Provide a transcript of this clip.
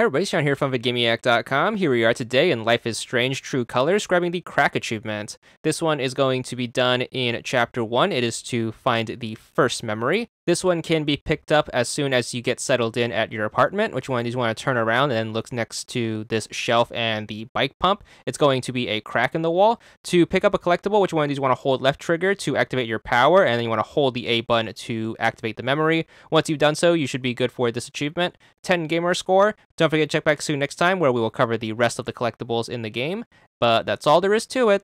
Hey everybody, Sean here from VidGameAct.com. Here we are today in Life is Strange True Colors, grabbing the Crack achievement. This one is going to be done in Chapter 1. It is to find the first memory. This one can be picked up as soon as you get settled in at your apartment, which one do you want to turn around and look next to this shelf and the bike pump. It's going to be a crack in the wall. To pick up a collectible, which one do you want to hold left trigger to activate your power, and then you want to hold the A button to activate the memory. Once you've done so, you should be good for this achievement. 10 gamer score. Don't forget to check back soon next time where we will cover the rest of the collectibles in the game. But that's all there is to it.